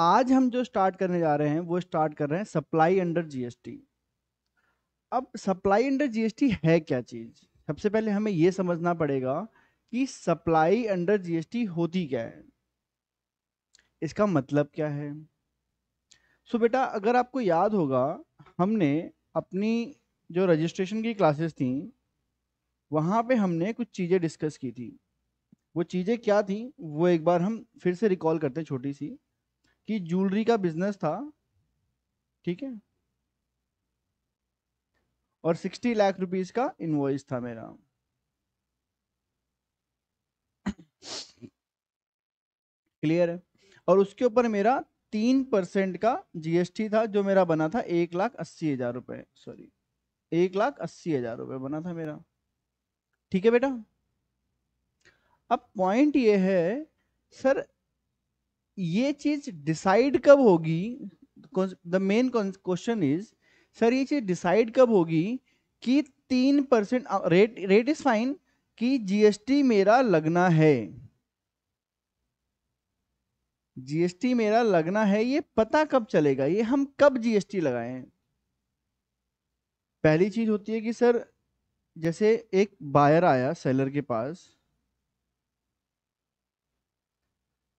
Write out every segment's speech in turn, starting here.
आज हम जो स्टार्ट करने जा रहे हैं वो स्टार्ट कर रहे हैं सप्लाई अंडर जीएसटी अब सप्लाई अंडर जीएसटी है क्या चीज सबसे पहले हमें यह समझना पड़ेगा कि सप्लाई अंडर जीएसटी होती क्या है इसका मतलब क्या है सो बेटा अगर आपको याद होगा हमने अपनी जो रजिस्ट्रेशन की क्लासेस थी वहां पे हमने कुछ चीज़ें डिस्कस की थी वो चीज़ें क्या थी वो एक बार हम फिर से रिकॉल करते हैं छोटी सी कि ज्वेलरी का बिजनेस था ठीक है और सिक्सटी लाख रुपीस का इनवॉइस था मेरा क्लियर है और उसके ऊपर मेरा तीन परसेंट का जीएसटी था जो मेरा बना था एक लाख अस्सी हजार रुपए सॉरी एक लाख अस्सी हजार रुपये बना था मेरा ठीक है बेटा अब पॉइंट ये है सर ये चीज डिसाइड कब होगी the main question is sir ये चीज डिसाइड कब होगी कि तीन percent rate rate is fine कि जीएसटी मेरा लगना है जीएसटी मेरा लगना है ये पता कब चलेगा ये हम कब जीएसटी लगाए पहली चीज होती है कि सर जैसे एक बायर आया सेलर के पास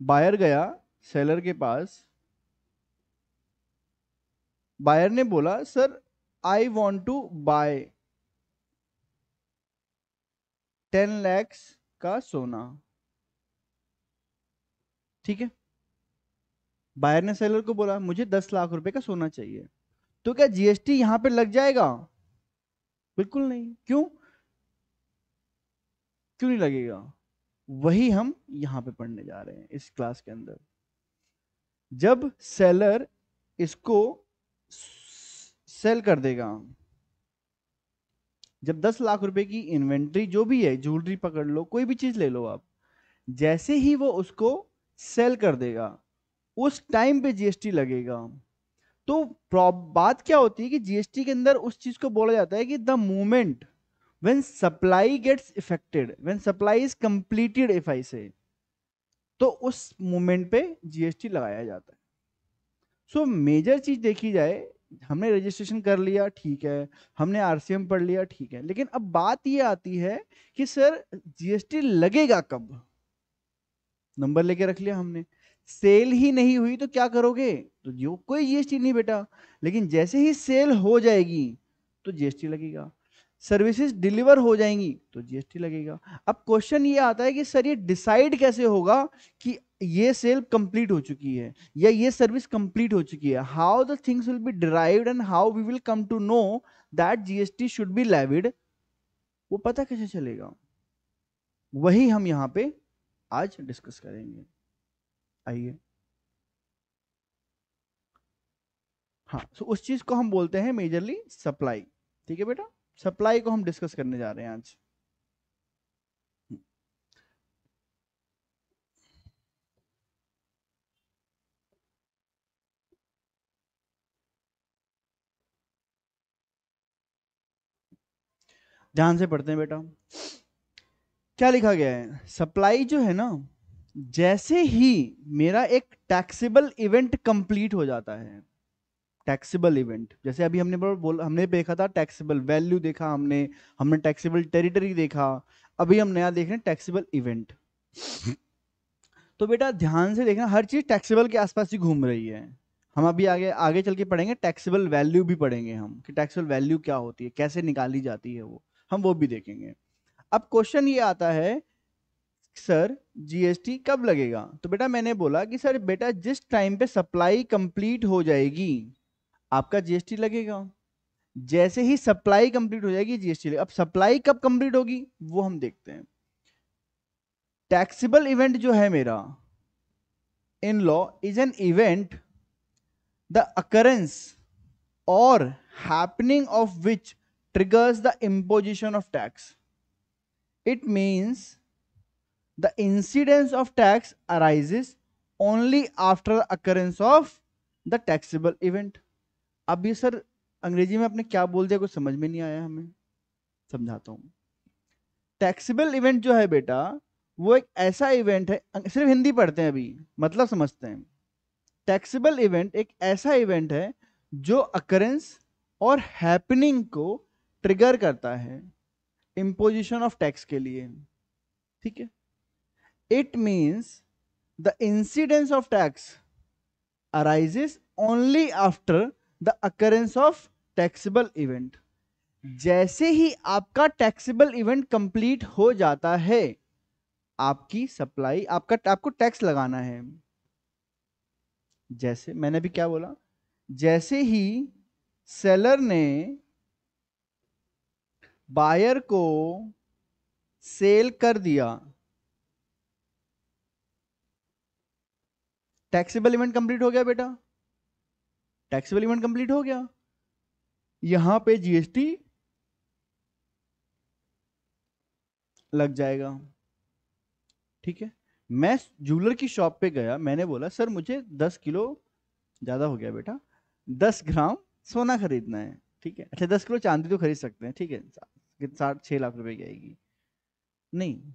बायर गया सेलर के पास बायर ने बोला sir I want to buy ten lakhs का सोना ठीक है बायर ने सेलर को बोला मुझे दस लाख रुपए का सोना चाहिए तो क्या जीएसटी यहां पे लग जाएगा बिल्कुल नहीं क्यों क्यों नहीं लगेगा वही हम यहां पे पढ़ने जा रहे हैं इस क्लास के अंदर जब सेलर इसको सेल कर देगा जब दस लाख रुपए की इन्वेंट्री जो भी है ज्वेलरी पकड़ लो कोई भी चीज ले लो आप जैसे ही वो उसको सेल कर देगा उस टाइम पे जीएसटी लगेगा तो बात क्या होती है कि जीएसटी के अंदर उस चीज को बोला जाता है कि the moment when supply gets effected when supply is completed if I say तो उस मोमेंट पे जीएसटी लगाया जाता है सो मेजर चीज देखी जाए हमने रजिस्ट्रेशन कर लिया ठीक है हमने आरसीएम पढ़ लिया ठीक है लेकिन अब बात ये आती है कि सर जीएसटी लगेगा कब नंबर लेके रख लिया हमने सेल ही नहीं हुई तो क्या करोगे तो जो कोई जीएसटी नहीं बेटा लेकिन जैसे ही सेल हो जाएगी तो जीएसटी लगेगा सर्विसेज डिलीवर हो जाएंगी तो जीएसटी लगेगा अब क्वेश्चन ये आता है कि सर ये डिसाइड कैसे होगा कि ये सेल कंप्लीट हो चुकी है या ये सर्विस कंप्लीट हो चुकी है how the things will be derived and how we will come to know that GST should be levied वो पता कैसे चलेगा वही हम यहाँ पे आज डिस्कस करेंगे आइए हाँ सो उस चीज को हम बोलते हैं मेजरली सप्लाई ठीक है बेटा सप्लाई को हम डिस्कस करने जा रहे हैं आज ध्यान से पढ़ते हैं बेटा क्या लिखा गया है सप्लाई जो है ना जैसे ही मेरा एक टैक्सेबल इवेंट कंप्लीट हो जाता है टैक्सीबल इवेंट जैसे अभी हमने बोल हमने देखा था टैक्सीबल वैल्यू देखा हमने हमने टैक्सीबल टेरिटरी देखा अभी हम नया देख रहे हैं टैक्सीबल इवेंट तो बेटा ध्यान से देखना हर चीज़ टैक्सीबल के आसपास ही घूम रही है हम अभी आगे आगे चल के पढ़ेंगे टैक्सीबल वैल्यू भी पढ़ेंगे हम कि टैक्सीबल वैल्यू क्या होती है कैसे निकाली जाती है वो हम वो भी देखेंगे अब क्वेश्चन ये आता है सर जीएसटी कब लगेगा तो बेटा मैंने बोला कि सर बेटा जिस टाइम पे सप्लाई कंप्लीट हो जाएगी आपका जीएसटी लगेगा जैसे ही सप्लाई कंप्लीट हो जाएगी जीएसटी अब सप्लाई कब कंप्लीट होगी वो हम देखते हैं टैक्सीबल इवेंट जो है मेरा in law is an event the occurrence or happening of which triggers the imposition of tax it means the incidence of tax arises only after the occurrence of the taxable event अब ये sir अंग्रेजी में आपने क्या बोल दिया कुछ समझ में नहीं आया हमें समझाता हूँ टैक्सीबल इवेंट जो है बेटा वो एक ऐसा इवेंट है अं, सिर्फ हिंदी पढ़ते हैं अभी मतलब समझते हैं टैक्सीबल इवेंट एक ऐसा इवेंट है जो अकरेंस और हैपनिंग को ट्रिगर करता है इम्पोजिशन ऑफ टैक्स के लिए ठीक है it means the incidence of tax arises only after the occurrence of taxable event जैसे ही आपका टैक्सीबल इवेंट कंप्लीट हो जाता है आपकी सप्लाई आपका आपको टैक्स लगाना है जैसे मैंने भी क्या बोला जैसे ही सेलर ने बायर को सेल कर दिया टैक्सीबल इवेंट कंप्लीट हो गया बेटा टैक्सेबल इवेंट कंप्लीट हो गया यहां पे जीएसटी लग जाएगा ठीक है मैं ज्वेलर की शॉप पे गया मैंने बोला सर मुझे दस किलो ज़्यादा हो गया बेटा दस ग्राम सोना खरीदना है ठीक है अच्छा दस किलो चांदी तो खरीद सकते हैं ठीक है साठ छह लाख रुपए की आएगी नहीं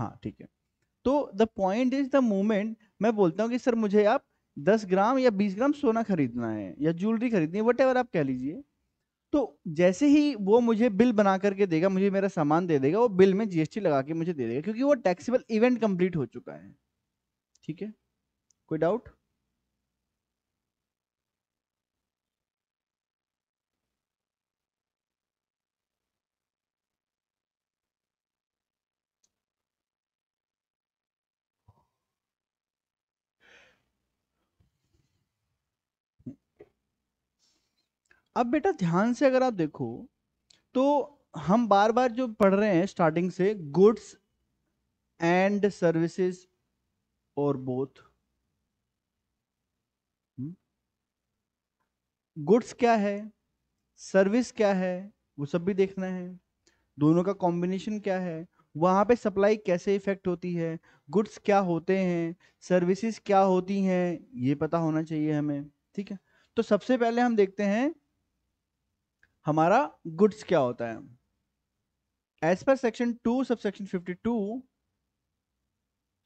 हाँ ठीक है तो the point is the moment मैं बोलता हूँ कि सर मुझे आप दस ग्राम या बीस ग्राम सोना खरीदना है या ज्वेलरी खरीदनी है वट आप कह लीजिए तो जैसे ही वो मुझे बिल बना करके देगा मुझे मेरा सामान दे देगा वो बिल में जीएसटी लगा के मुझे दे देगा क्योंकि वो टैक्सीबल इवेंट कंप्लीट हो चुका है ठीक है कोई डाउट अब बेटा ध्यान से अगर आप देखो तो हम बार बार जो पढ़ रहे हैं स्टार्टिंग से गुड्स एंड सर्विसेज और बोथ गुड्स हम्म। क्या है सर्विस क्या है वो सब भी देखना है दोनों का कॉम्बिनेशन क्या है वहां पे सप्लाई कैसे इफेक्ट होती है गुड्स क्या होते हैं सर्विसेज क्या होती हैं ये पता होना चाहिए हमें ठीक है तो सबसे पहले हम देखते हैं हमारा गुड्स क्या होता है as per section two subsection fifty two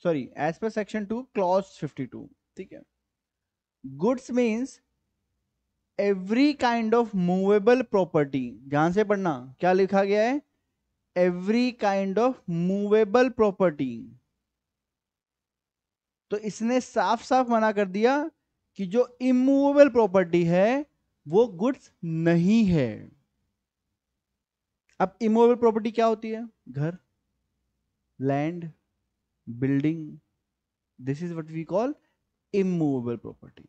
sorry as per section two clause fifty two ठीक है goods means every kind of movable property ध्यान से पढ़ना क्या लिखा गया है every kind of movable property तो इसने साफ साफ मना कर दिया कि जो इमूवेबल प्रॉपर्टी है वो गुड्स नहीं है अब इमोबल प्रॉपर्टी क्या होती है घर land building this is what we call immovable property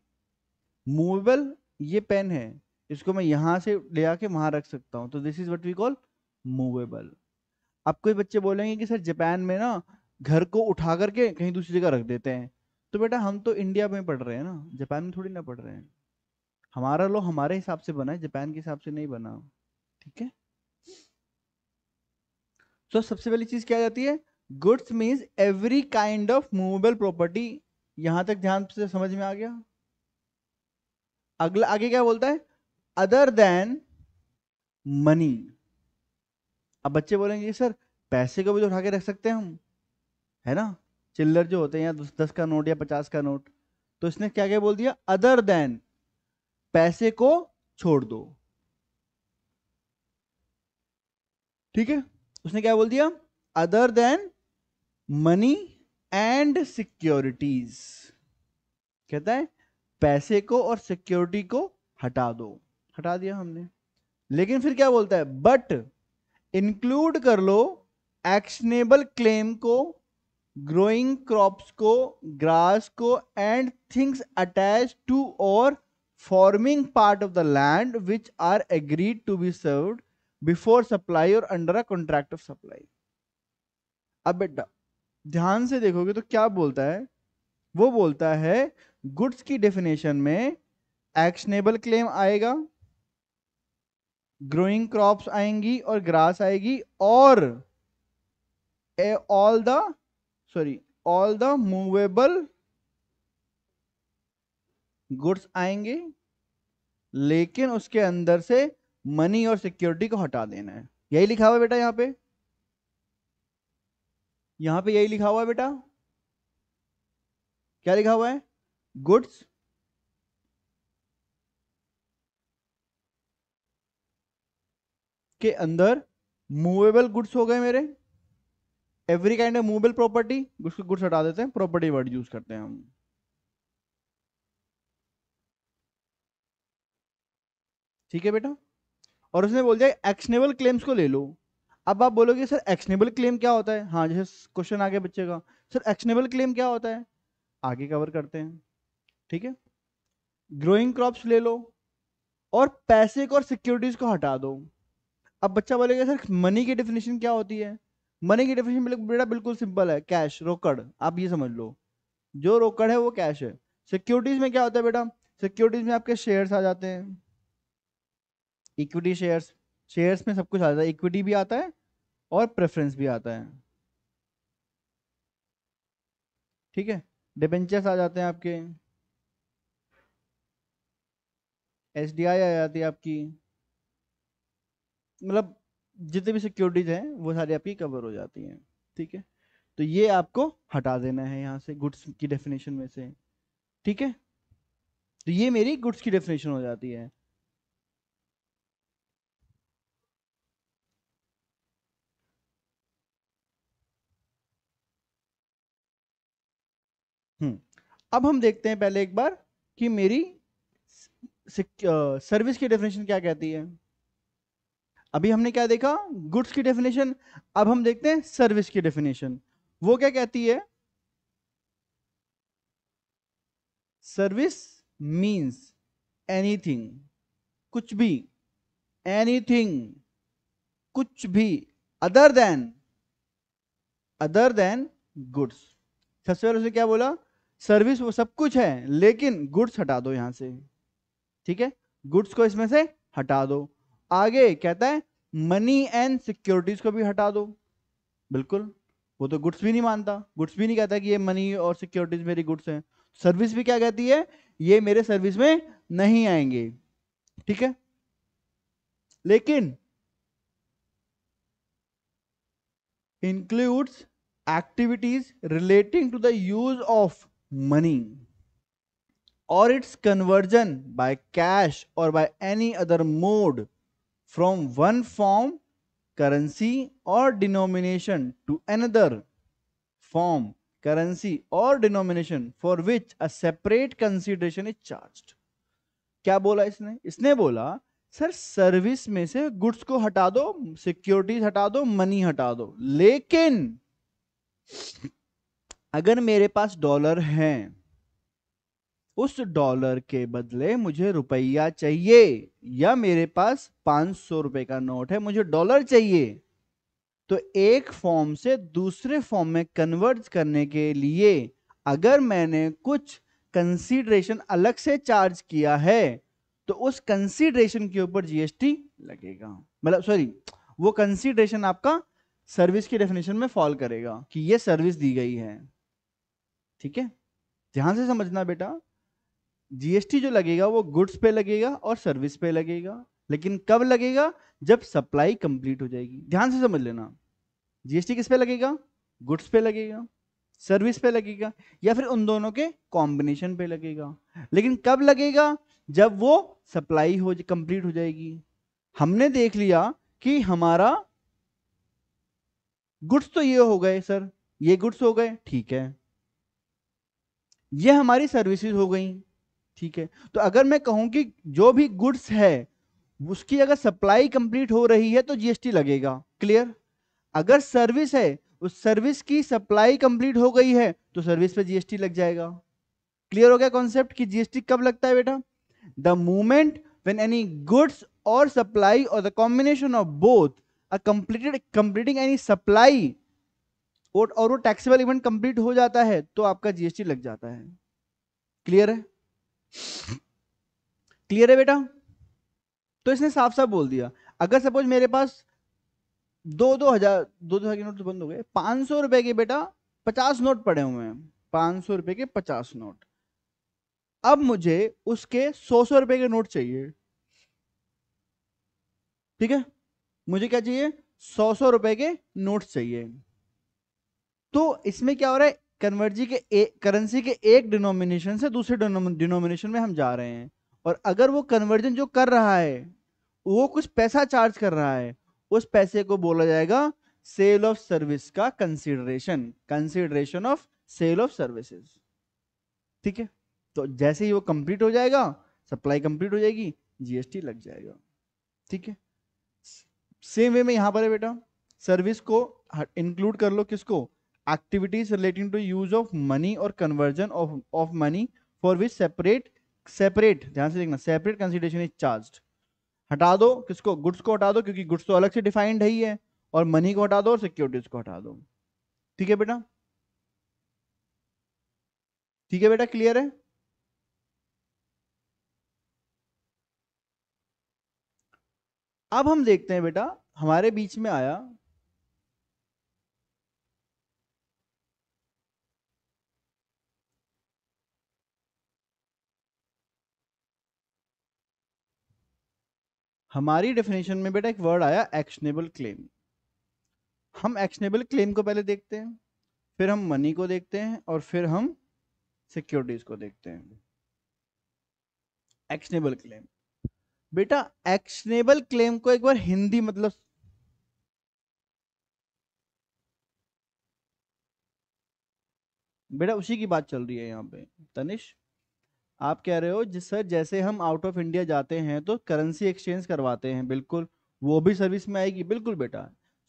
movable ये पेन है इसको मैं यहां से ले आके वहां रख सकता हूं तो this is what we call movable अब कोई बच्चे बोलेंगे कि सर जापान में ना घर को उठा करके कहीं दूसरी जगह रख देते हैं तो बेटा हम तो इंडिया में पढ़ रहे हैं ना जापान में थोड़ी ना पढ़ रहे हैं हमारा लॉ हमारे हिसाब से बना है जापान के हिसाब से नहीं बना ठीक है तो सबसे पहली चीज क्या जाती है goods means every kind of movable property यहां तक ध्यान से समझ में आ गया अगला आगे क्या बोलता है अदर देन मनी अब बच्चे बोलेंगे सर पैसे को भी तो उठा के रख सकते हैं हम है ना चिल्लर जो होते हैं या दस का नोट या पचास का नोट तो इसने क्या क्या बोल दिया अदर देन पैसे को छोड़ दो ठीक है उसने क्या बोल दिया other than money and securities कहता है पैसे को और सिक्योरिटी को हटा दो हटा दिया हमने लेकिन फिर क्या बोलता है बट इंक्लूड कर लो एक्शनेबल क्लेम को ग्रोइंग क्रॉप्स को ग्रास को and things attach to or forming part of the land which are agreed to be served before supply or under a contract of supply अब बेटा ध्यान से देखोगे तो क्या बोलता है वो बोलता है गुड्स की डेफिनेशन में एक्शनेबल क्लेम आएगा ग्रोइंग क्रॉप्स आएंगी और ग्रास आएगी और all the sorry all the movable goods आएंगे लेकिन उसके अंदर से मनी और सिक्योरिटी को हटा देना है यही लिखा हुआ बेटा यहां पे यहां पे यही लिखा हुआ है बेटा क्या लिखा हुआ है गुड्स के अंदर मूवेबल गुड्स हो गए मेरे every kind of movable property goods goods हटा देते हैं प्रॉपर्टी वर्ड यूज करते हैं हम ठीक है बेटा और उसने बोल दिया एक्शनेबल क्लेम्स को ले लो अब आप बोलोगे सर एक्शनेबल क्लेम क्या होता है हाँ जैसे क्वेश्चन आ गया बच्चे का सर एक्शनेबल क्लेम क्या होता है आगे कवर करते हैं ठीक है ग्रोइंग क्रॉप्स ले लो और पैसे को और सिक्योरिटीज को हटा दो अब बच्चा बोलेगा सर मनी की डेफिनेशन क्या होती है मनी की डेफिनेशन बेटा बिल्कुल सिंपल है कैश रोकड़ आप ये समझ लो जो रोकड़ है वो कैश है सिक्योरिटीज में क्या होता है बेटा सिक्योरिटीज में आपके शेयर्स आ जाते हैं इक्विटी शेयर्स शेयर्स में सब कुछ आ जाता है इक्विटी भी आता है और प्रेफरेंस भी आता है ठीक है डिबेंचर्स आ जाते हैं आपके एस डी आई आ जाती है आपकी मतलब जितने भी सिक्योरिटीज हैं वो सारी आपकी कवर हो जाती हैं ठीक है तो ये आपको हटा देना है यहाँ से गुड्स की डेफिनेशन में से ठीक है तो ये मेरी गुड्स की डेफिनेशन हो जाती है हम्म अब हम देखते हैं पहले एक बार कि मेरी सर्विस की डेफिनेशन क्या कहती है अभी हमने क्या देखा गुड्स की डेफिनेशन अब हम देखते हैं सर्विस की डेफिनेशन वो क्या कहती है सर्विस मीन्स एनीथिंग कुछ भी एनीथिंग कुछ भी other than other than goods सबसे पहले उसने क्या बोला सर्विस वो सब कुछ है लेकिन गुड्स हटा दो यहां से ठीक है गुड्स को इसमें से हटा दो आगे कहता है मनी एंड सिक्योरिटीज को भी हटा दो बिल्कुल वो तो गुड्स भी नहीं मानता गुड्स भी नहीं कहता कि ये मनी और सिक्योरिटीज मेरी गुड्स हैं सर्विस भी क्या कहती है ये मेरे सर्विस में नहीं आएंगे ठीक है लेकिन includes activities relating to the use of money or its conversion by cash or by any other mode from one form currency or denomination to another form currency or denomination for which a separate consideration is charge क्या बोला इसने इसने बोला sir service में से goods को हटा दो सिक्योरिटीज हटा दो मनी हटा दो लेकिन अगर मेरे पास डॉलर हैं उस डॉलर के बदले मुझे रुपया चाहिए या मेरे पास पांच सौ रुपए का नोट है मुझे डॉलर चाहिए तो एक फॉर्म से दूसरे फॉर्म में कन्वर्ट करने के लिए अगर मैंने कुछ कंसीडरेशन अलग से चार्ज किया है तो उस कंसीडरेशन के ऊपर जीएसटी लगेगा मतलब सॉरी वो कंसीडरेशन आपका सर्विस की डेफिनेशन में फॉल करेगा कि ये सर्विस दी गई है ठीक है ध्यान से समझना बेटा जीएसटी जो लगेगा वो गुड्स पे लगेगा और सर्विस पे लगेगा लेकिन कब लगेगा जब सप्लाई कंप्लीट हो जाएगी ध्यान से समझ लेना जीएसटी किस पे लगेगा गुड्स पे लगेगा सर्विस पे लगेगा या फिर उन दोनों के कॉम्बिनेशन पे लगेगा लेकिन कब लगेगा जब वो सप्लाई हो कंप्लीट हो जाएगी हमने देख लिया कि हमारा गुड्स तो ये हो गए सर ये गुड्स हो गए ठीक है ये हमारी सर्विसेज हो गई ठीक है तो अगर मैं कहूं कि जो भी गुड्स है उसकी अगर सप्लाई कंप्लीट हो रही है तो जीएसटी लगेगा क्लियर अगर सर्विस है उस सर्विस की सप्लाई कंप्लीट हो गई है तो सर्विस पे जीएसटी लग जाएगा क्लियर हो गया कॉन्सेप्ट कि जीएसटी कब लगता है बेटा the moment when any goods or supply or the combination of both a completed completing any supply or or वो टैक्सेबल इवेंट कंप्लीट हो जाता है तो आपका जीएसटी लग जाता है क्लियर है क्लियर है बेटा तो इसने साफ साफ बोल दिया अगर सपोज मेरे पास दो दो हजार दो दो हजार के नोट बंद हो गए पांच सौ रुपए के बेटा पचास नोट पड़े हुए हैं पांच सौ रुपए के पचास नोट अब मुझे उसके सौ सौ रुपए के नोट चाहिए ठीक है मुझे क्या चाहिए सौ सौ रुपए के नोट चाहिए तो इसमें क्या हो रहा है कन्वर्जी के एक करेंसी के एक डिनोमिनेशन से दूसरे डिनोमिनेशन में हम जा रहे हैं और अगर वो कन्वर्जन जो कर रहा है वो कुछ पैसा चार्ज कर रहा है उस पैसे को बोला जाएगा सेल ऑफ सर्विस का consideration consideration of sale of services ठीक है तो जैसे ही वो कंप्लीट हो जाएगा सप्लाई कंप्लीट हो जाएगी जीएसटी लग जाएगा ठीक है सेम वे में यहां पर है बेटा सर्विस को इंक्लूड कर लो किसको activities relating to use of money or conversion of, of money for which separate separate ध्यान से देखना सेपरेट कंसिडरेशन इज चार्ज हटा दो किसको गुड्स को हटा दो क्योंकि गुड्स तो अलग से डिफाइंड है ही है और मनी को हटा दो और सिक्योरिटीज को हटा दो ठीक है बेटा ठीक है बेटा क्लियर है अब हम देखते हैं बेटा हमारे बीच में आया हमारी डेफिनेशन में बेटा एक वर्ड आया एक्शनेबल क्लेम हम एक्शनेबल क्लेम को पहले देखते हैं फिर हम मनी को देखते हैं और फिर हम सिक्योरिटीज को देखते हैं एक्शनेबल क्लेम बेटा एक्शनेबल क्लेम को एक बार हिंदी मतलब बेटा उसी की बात चल रही है यहाँ पे तनिष आप कह रहे हो जिस सर जैसे हम आउट ऑफ इंडिया जाते हैं तो करेंसी एक्सचेंज करवाते हैं बिल्कुल वो भी सर्विस में आएगी बिल्कुल बेटा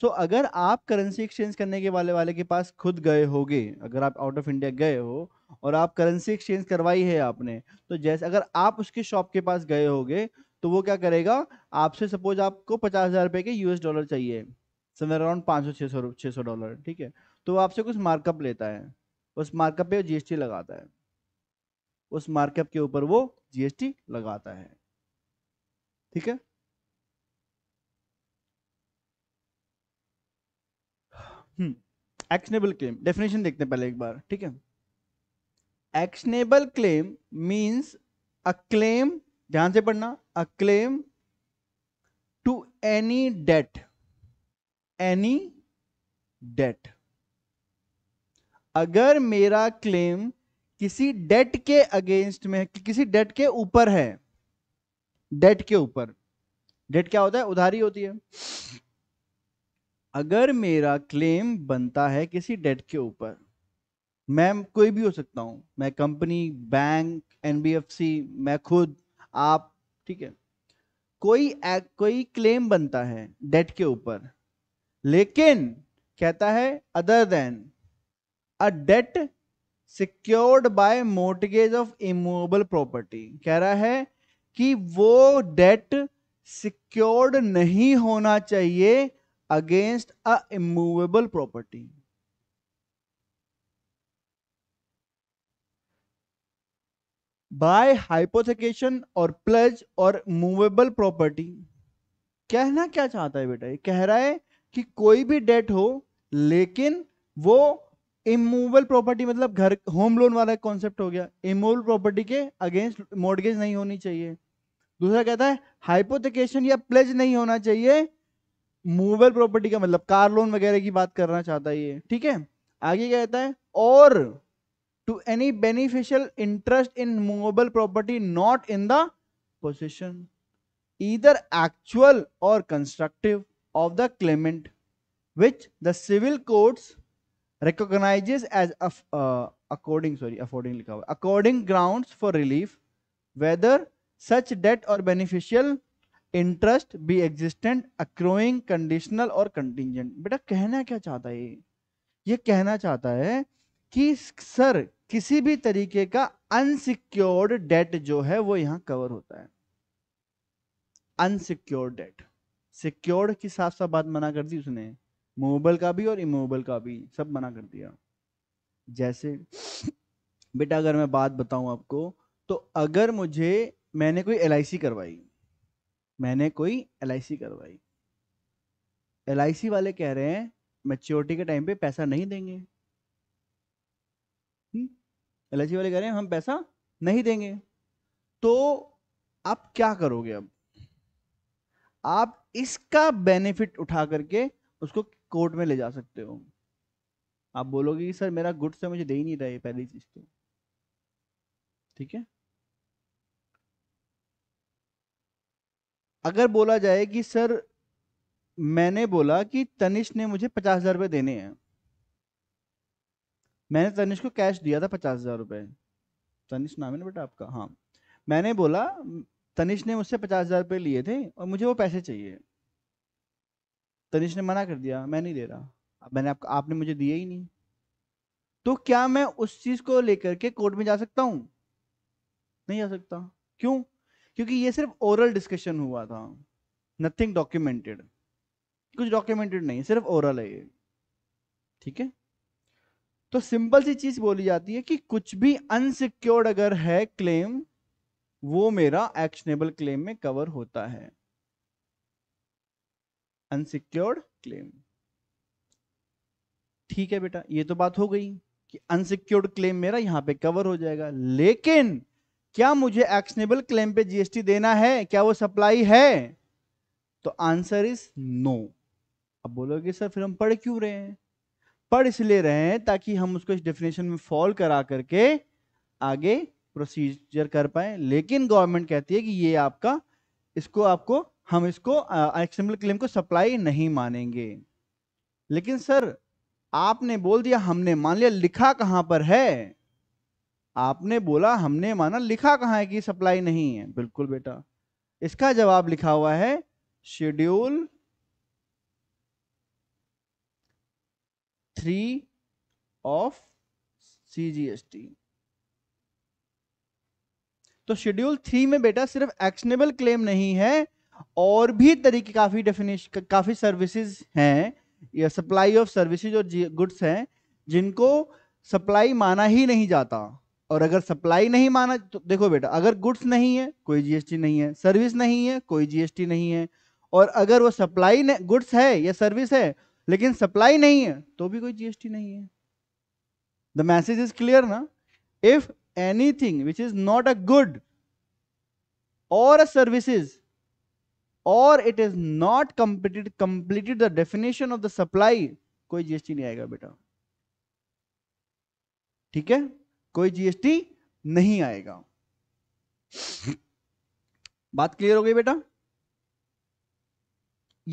सो so, अगर आप करेंसी एक्सचेंज करने के वाले वाले के पास खुद गए होगे अगर आप आउट ऑफ इंडिया गए हो और आप करेंसी एक्सचेंज करवाई है आपने तो जैसे अगर आप उसके शॉप के पास गए होगे तो वो क्या करेगा आपसे सपोज आपको पचास हज़ार रुपये के यूएस डॉलर चाहिए समवेयर अराउंड पाँच सौ छः सौ छः सौ डॉलर ठीक है तो वो आपसे कुछ मार्कअप लेता है उस मार्कअप पे जीएसटी लगाता है उस मार्कअप के ऊपर वो जीएसटी लगाता है ठीक है एक्शनेबल क्लेम डेफिनेशन देखते हैं पहले एक बार ठीक है actionable claim means a claim ध्यान से पढ़ना a claim to any debt any debt अगर मेरा क्लेम किसी डेट के अगेंस्ट में कि किसी डेट के ऊपर है डेट के ऊपर डेट क्या होता है उधारी होती है अगर मेरा क्लेम बनता है किसी डेट के ऊपर मैं कोई भी हो सकता हूं मैं कंपनी बैंक एनबीएफसी मैं खुद आप ठीक है कोई एक, कोई क्लेम बनता है डेट के ऊपर लेकिन कहता है other than a debt secured by mortgage of immovable property कह रहा है कि वो डेट सिक्योर्ड नहीं होना चाहिए against a immovable property by hypothecation or pledge और मूवेबल प्रॉपर्टी कहना क्या चाहता है बेटा ये कह रहा है कि कोई भी डेट हो लेकिन वो इमूवेबल प्रॉपर्टी मतलब घर होम लोन वाला एक कॉन्सेप्ट हो गया इमूवेबल प्रॉपर्टी के अगेंस्ट मॉडगेज नहीं होनी चाहिए दूसरा कहता है हाइपोथिकेशन या प्लेज नहीं होना चाहिए मूवेबल प्रॉपर्टी का मतलब कार लोन वगैरह की बात करना चाहता है ये ठीक है आगे कहता है or to any beneficial interest in movable property not in the possession either actual or constructive of the claimant which the civil courts recognizes as uh, according sorry affording recover according grounds for relief whether such debt or beneficial interest be existent accruing conditional or contingent बेटा कहना क्या चाहता है ये कहना चाहता है कि सर किसी भी तरीके का अनसिक्योर्ड डेट जो है वो यहां कवर होता है अनसिक्योर्ड डेट सिक्योर्ड की साफ साफ बात मना कर दी उसने मूवेबल का भी और इमूवेबल का भी सब मना कर दिया जैसे बेटा अगर मैं बात बताऊं आपको तो अगर मुझे मैंने कोई एल करवाई मैंने कोई एल करवाई एल वाले कह रहे हैं मेच्योरिटी के टाइम पे पैसा नहीं देंगे एल हम्म, वाले कह रहे हैं हम पैसा नहीं देंगे तो आप क्या करोगे अब आप इसका बेनिफिट उठा करके उसको कोर्ट में ले जा सकते हो आप बोलोगे कि सर मेरा गुड्स है मुझे दे ही नहीं रहा पहली चीज़ तो ठीक है अगर बोला जाए कि सर मैंने बोला कि तनिष ने मुझे पचास हजार रुपये देने हैं मैंने तनिष को कैश दिया था पचास हजार रुपये तनिष नाम है ना बेटा आपका हाँ मैंने बोला तनिष ने मुझसे पचास हजार रुपये लिए थे और मुझे वो पैसे चाहिए तनिष ने मना कर दिया मैं नहीं दे रहा मैंने आप, आपने मुझे दिया ही नहीं तो क्या मैं उस चीज को लेकर के कोर्ट में जा सकता हूं नहीं जा सकता क्यों क्योंकि ये सिर्फ ओरल डिस्कशन हुआ था नथिंग डॉक्यूमेंटेड कुछ डॉक्यूमेंटेड नहीं सिर्फ ओरल है ये ठीक है तो सिंपल सी चीज बोली जाती है कि कुछ भी अनसिक्योर्ड अगर है क्लेम वो मेरा एक्शनेबल क्लेम में कवर होता है अनसिक्योर्ड क्लेम ठीक है बेटा ये तो बात हो गई कि अनसिक्योर्ड क्लेम मेरा यहां पे कवर हो जाएगा लेकिन क्या मुझे एक्शनेबल क्लेम पे जीएसटी देना है क्या वो सप्लाई है तो आंसर इज नो अब बोलोगे सर फिर हम पढ़ क्यों रहे हैं पढ़ इसलिए रहे हैं ताकि हम उसको इस डेफिनेशन में फॉल करा करके आगे प्रोसीजर कर पाए लेकिन गवर्नमेंट कहती है कि ये आपका इसको आपको हम इसको अनएक्सेप्टेबल क्लेम को सप्लाई नहीं मानेंगे लेकिन सर आपने बोल दिया हमने मान लिया लिखा कहां पर है आपने बोला हमने माना लिखा कहां है कि सप्लाई नहीं है बिल्कुल बेटा इसका जवाब लिखा हुआ है शेड्यूल थ्री ऑफ सीजीएसटी तो शेड्यूल थ्री में बेटा सिर्फ एक्शनेबल क्लेम नहीं है और भी तरीके काफ़ी डेफिनेशन काफ़ी सर्विसेज हैं या सप्लाई ऑफ सर्विसेज और गुड्स हैं जिनको सप्लाई माना ही नहीं जाता और अगर सप्लाई नहीं माना तो देखो बेटा अगर गुड्स नहीं है कोई जीएसटी नहीं है सर्विस नहीं है कोई जीएसटी नहीं है और अगर वो सप्लाई गुड्स है या सर्विस है लेकिन सप्लाई नहीं है तो भी कोई जीएसटी नहीं है द मैसेज इज क्लियर ना if anything which is not a good or a services or it is not completed completed the definition of the supply कोई जीएसटी नहीं आएगा बेटा ठीक है कोई जीएसटी नहीं आएगा बात क्लियर हो गई बेटा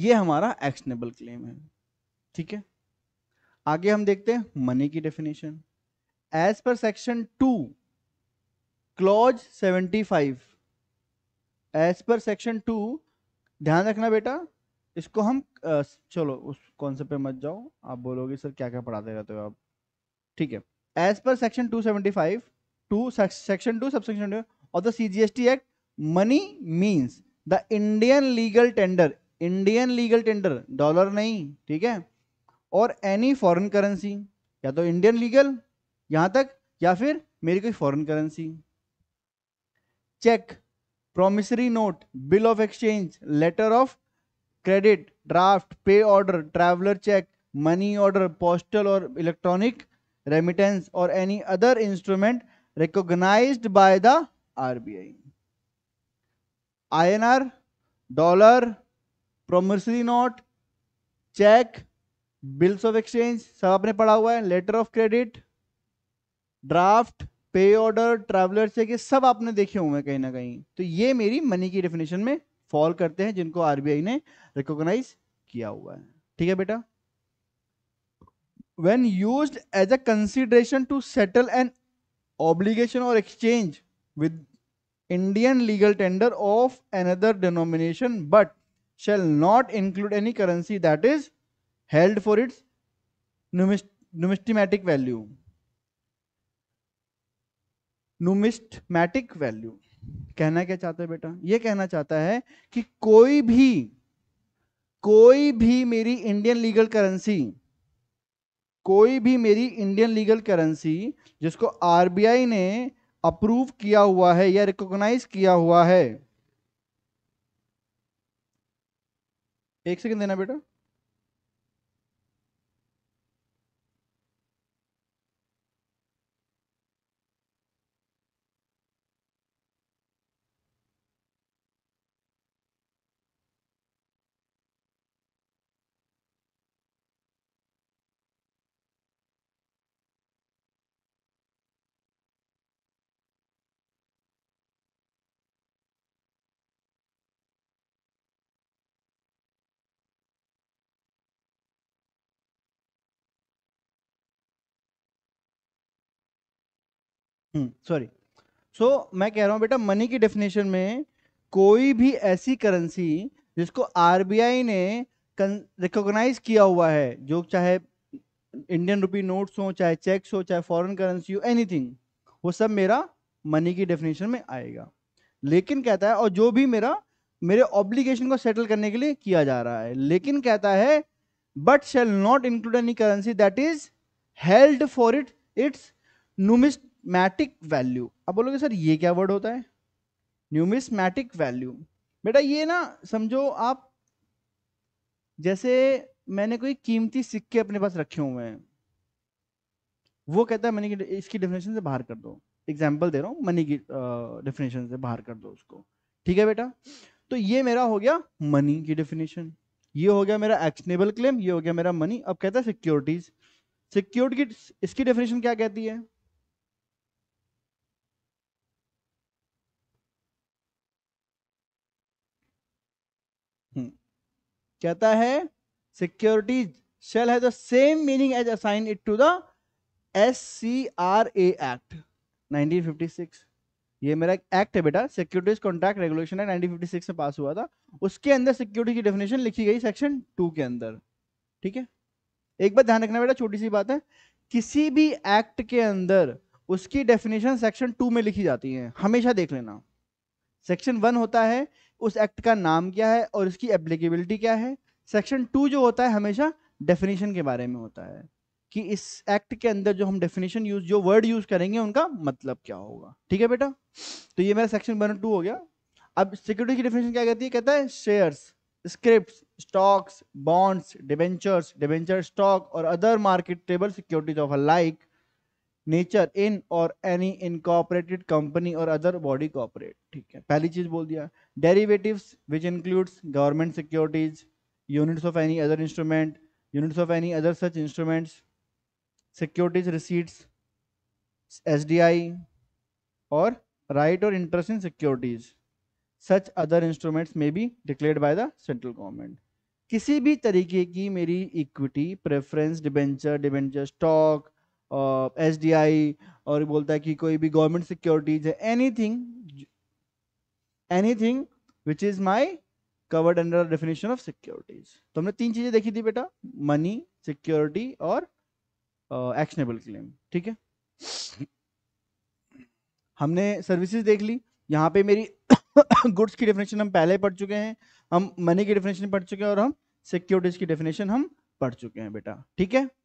ये हमारा एक्शनेबल क्लेम है ठीक है आगे हम देखते हैं मनी की definition as per section two clause five as per section two ध्यान रखना बेटा इसको हम चलो उस कॉन्सेप्ट पे मत जाओ आप बोलोगे सर क्या क्या पढ़ाते रहते हो आप ठीक है as per section 275 two section two subsection two of the CGST act money means the Indian legal tender Indian legal tender dollar नहीं ठीक है और एनी फॉरेन करेंसी या तो इंडियन लीगल यहां तक या फिर मेरी कोई foreign currency cheque promissory note bill of exchange letter of credit draft pay order traveller cheque money order postal और इलेक्ट्रॉनिक रेमिटेंस और any other instrument recognise by the R B I I N R dollar promissory note cheque bills of exchange सब आपने पढ़ा हुआ है letter of credit draft pay order traveller cheque ये सब आपने देखे हुए हैं कहीं ना कहीं तो ये मेरी मनी की डेफिनेशन में फॉल करते हैं जिनको आरबीआई ने रिकॉग्नाइज किया हुआ है ठीक है बेटा when use as a consideration to settle an obligation or exchange with Indian legal tender of another denomination but shall not include any currency that is held for its numismatic value numismatic value कहना क्या चाहता है बेटा ये कहना चाहता है कि कोई भी कोई भी मेरी इंडियन लीगल करेंसी कोई भी मेरी इंडियन लीगल करेंसी जिसको आरबीआई ने अप्रूव किया हुआ है या रिकॉग्नाइज किया हुआ है एक सेकंड देना बेटा सॉरी हम्म, सो मैं कह रहा हूँ बेटा मनी की डेफिनेशन में कोई भी ऐसी करेंसी जिसको आरबीआई ने रिकॉग्नाइज किया हुआ है जो चाहे इंडियन रुपी नोट्स हो चाहे चेक्स हो चाहे फॉरेन करेंसी हो एनीथिंग वो सब मेरा मनी की डेफिनेशन में आएगा लेकिन कहता है और जो भी मेरा मेरे ऑब्लिगेशन को सेटल करने के लिए किया जा रहा है लेकिन कहता है but shall not include any currency that is held for it its numismatic numismatic value अब बोलोगे सर ये क्या वर्ड होता है न्यूमिसमैटिक वैल्यू बेटा ये ना समझो आप जैसे मैंने कोई कीमती सिक्के अपने पास रखे हुए हैं वो कहता है मनी की इसकी डेफिनेशन से बाहर कर दो एग्जाम्पल दे रहा हूँ मनी की डेफिनेशन से बाहर कर दो उसको ठीक है बेटा तो ये मेरा हो गया मनी की डेफिनेशन ये हो गया मेरा एक्शनेबल क्लेम ये हो गया मेरा मनी अब कहता है सिक्योरिटीज सिक्योरिटी इसकी डेफिनेशन क्या कहती है कहता है सिक्योरिटी शेल है same meaning as assign it to the S C R A act 1956 ये मेरा एक्ट है बेटा सिक्योरिटीज कॉन्ट्रैक्ट रेगुलेशन है 1956 में पास हुआ था उसके अंदर सिक्योरिटी की डेफिनेशन लिखी गई सेक्शन टू के अंदर ठीक है एक बार ध्यान रखना बेटा छोटी सी बात है किसी भी एक्ट के अंदर उसकी डेफिनेशन सेक्शन टू में लिखी जाती है हमेशा देख लेना सेक्शन वन होता है उस एक्ट का नाम क्या है और इसकी एप्लीकेबिलिटी क्या है सेक्शन टू जो होता है हमेशा डेफिनेशन के बारे में होता है कि इस एक्ट के अंदर जो हम डेफिनेशन यूज जो वर्ड यूज करेंगे उनका मतलब क्या होगा ठीक है बेटा तो ये मेरा सेक्शन वन टू हो गया अब सिक्योरिटी की डेफिनेशन क्या कहती है कहता है shares script stocks bonds debentures debenture stock or other marketable securities of a like nature in or any incorporated company or other body corporate ठीक है पहली चीज बोल दिया derivatives which includes government securities units of any other instrument units of any other such instruments security receipts S or right or interest in securities such other instruments may be declared by the central government किसी भी तरीके की मेरी equity preference debenture debenture stock S D I और बोलता है कि कोई भी गवर्नमेंट सिक्योरिटीज है anything anything which is my covered under definition of securities तो हमने तीन चीजें देखी थी बेटा मनी सिक्योरिटी और एक्शनेबल क्लेम ठीक है हमने सर्विसेज देख ली यहाँ पे मेरी गुड्स की डेफिनेशन हम पहले पढ़ चुके हैं हम मनी की डेफिनेशन पढ़ चुके हैं और हम सिक्योरिटीज की डेफिनेशन हम पढ़ चुके हैं बेटा ठीक है